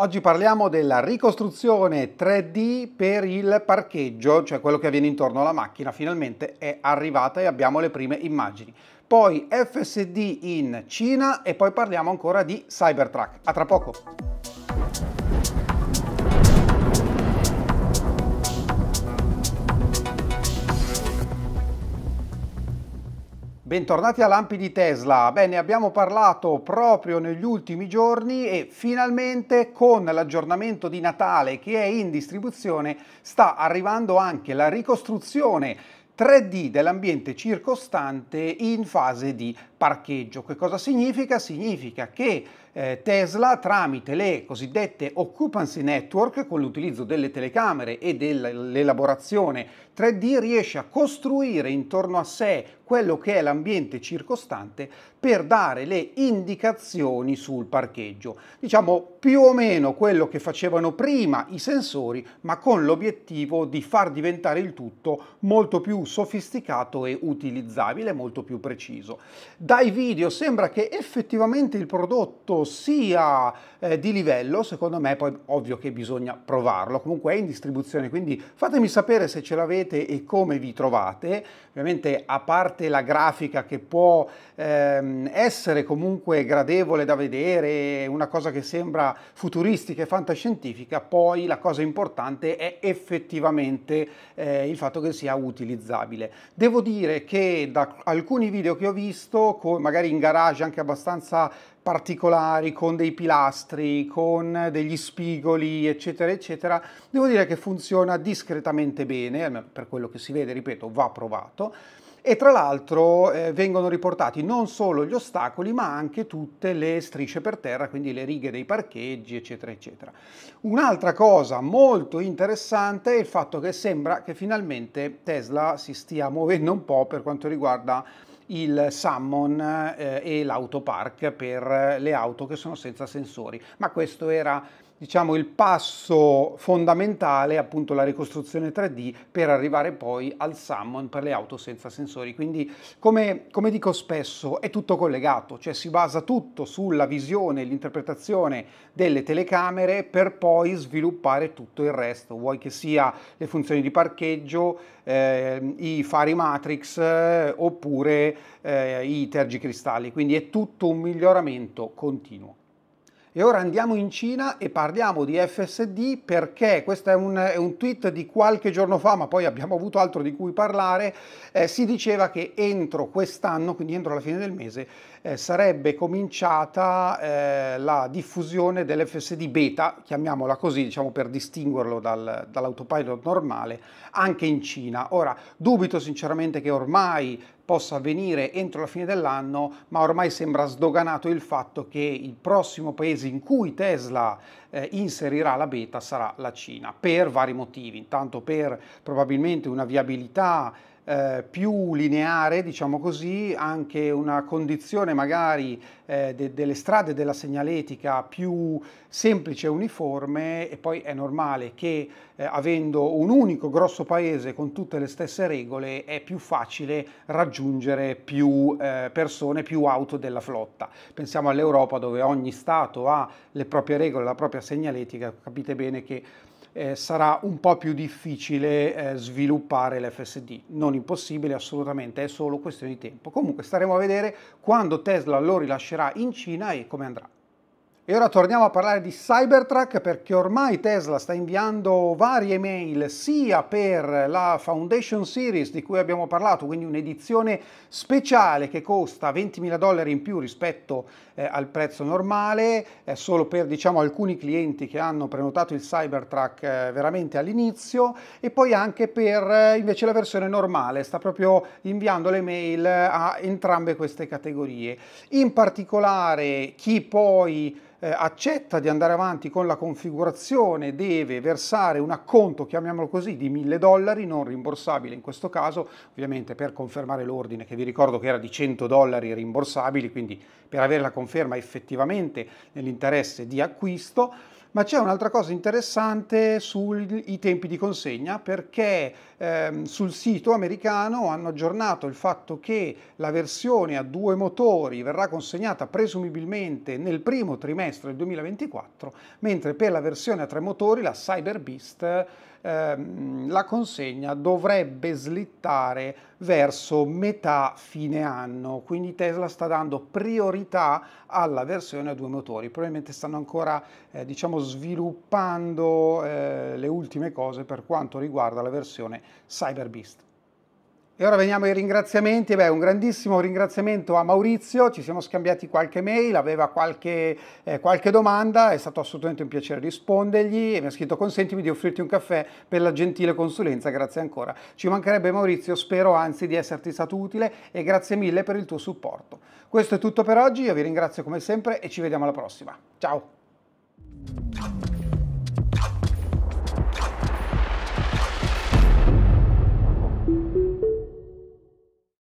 Oggi parliamo della ricostruzione 3D per il parcheggio, cioè quello che avviene intorno alla macchina, finalmente è arrivata e abbiamo le prime immagini. Poi FSD in Cina e poi parliamo ancora di Cybertruck. A tra poco! Bentornati a Lampi di Tesla. Bene, abbiamo parlato proprio negli ultimi giorni e finalmente con l'aggiornamento di Natale che è in distribuzione sta arrivando anche la ricostruzione 3D dell'ambiente circostante in fase di parcheggio. Che cosa significa? Significa che eh, Tesla tramite le cosiddette occupancy network con l'utilizzo delle telecamere e dell'elaborazione 3D riesce a costruire intorno a sé quello che è l'ambiente circostante per dare le indicazioni sul parcheggio. Diciamo più o meno quello che facevano prima i sensori, ma con l'obiettivo di far diventare il tutto molto più sofisticato e utilizzabile, molto più preciso. Dai video sembra che effettivamente il prodotto sia eh, di livello, secondo me poi ovvio che bisogna provarlo, comunque è in distribuzione, quindi fatemi sapere se ce l'avete e come vi trovate, ovviamente a parte la grafica che può ehm, essere comunque gradevole da vedere, una cosa che sembra futuristica e fantascientifica, poi la cosa importante è effettivamente eh, il fatto che sia utilizzabile. Devo dire che da alcuni video che ho visto, magari in garage anche abbastanza particolari, con dei pilastri, con degli spigoli, eccetera, eccetera, devo dire che funziona discretamente bene, per quello che si vede, ripeto, va provato. E tra l'altro eh, vengono riportati non solo gli ostacoli, ma anche tutte le strisce per terra, quindi le righe dei parcheggi, eccetera, eccetera. Un'altra cosa molto interessante è il fatto che sembra che finalmente Tesla si stia muovendo un po' per quanto riguarda il Summon eh, e l'autopark per le auto che sono senza sensori, ma questo era diciamo, il passo fondamentale, appunto la ricostruzione 3D, per arrivare poi al summon per le auto senza sensori. Quindi, come, come dico spesso, è tutto collegato, cioè si basa tutto sulla visione e l'interpretazione delle telecamere per poi sviluppare tutto il resto, vuoi che sia le funzioni di parcheggio, eh, i fari matrix eh, oppure eh, i tergicristalli, quindi è tutto un miglioramento continuo. E ora andiamo in Cina e parliamo di FSD perché questo è un, è un, tweet di qualche giorno fa, ma poi abbiamo avuto altro di cui parlare. Eh, si diceva che entro quest'anno, quindi entro la fine del mese, eh, sarebbe cominciata eh, la diffusione dell'FSD beta, chiamiamola così, diciamo per distinguerlo dal, dall'autopilot normale, anche in Cina. Ora, dubito sinceramente che ormai possa avvenire entro la fine dell'anno, ma ormai sembra sdoganato il fatto che il prossimo paese in cui Tesla eh, inserirà la beta sarà la Cina, per vari motivi, intanto per probabilmente una viabilità eh, più lineare, diciamo così, anche una condizione magari eh, de delle strade della segnaletica più semplice e uniforme e poi è normale che eh, avendo un unico grosso paese con tutte le stesse regole è più facile raggiungere più eh, persone, più auto della flotta. Pensiamo all'Europa dove ogni Stato ha le proprie regole, la propria segnaletica, capite bene che eh, sarà un po' più difficile eh, sviluppare l'FSD. Non impossibile assolutamente, è solo questione di tempo. Comunque staremo a vedere quando Tesla lo rilascerà in Cina e come andrà. E ora torniamo a parlare di Cybertruck perché ormai Tesla sta inviando varie mail sia per la Foundation Series di cui abbiamo parlato, quindi un'edizione speciale che costa 20.000 dollari in più rispetto eh, al prezzo normale, eh, solo per diciamo, alcuni clienti che hanno prenotato il Cybertruck eh, veramente all'inizio e poi anche per eh, invece la versione normale, sta proprio inviando le mail a entrambe queste categorie. In particolare chi poi eh, accetta di andare avanti con la configurazione deve versare un acconto, chiamiamolo così, di 1000 dollari, non rimborsabile in questo caso, ovviamente per confermare l'ordine che vi ricordo che era di 100 dollari rimborsabili, quindi per avere la conferma effettivamente nell'interesse di acquisto ma c'è un'altra cosa interessante sui tempi di consegna perché ehm, sul sito americano hanno aggiornato il fatto che la versione a due motori verrà consegnata presumibilmente nel primo trimestre del 2024, mentre per la versione a tre motori, la Cyber Beast, ehm, la consegna dovrebbe slittare verso metà fine anno, quindi Tesla sta dando priorità alla versione a due motori, probabilmente stanno ancora eh, diciamo sviluppando eh, le ultime cose per quanto riguarda la versione Cyber Beast. E ora veniamo ai ringraziamenti. Beh, un grandissimo ringraziamento a Maurizio, ci siamo scambiati qualche mail, aveva qualche, eh, qualche domanda, è stato assolutamente un piacere rispondergli e mi ha scritto consentimi di offrirti un caffè per la gentile consulenza, grazie ancora. Ci mancherebbe Maurizio, spero anzi di esserti stato utile e grazie mille per il tuo supporto. Questo è tutto per oggi, io vi ringrazio come sempre e ci vediamo alla prossima. Ciao!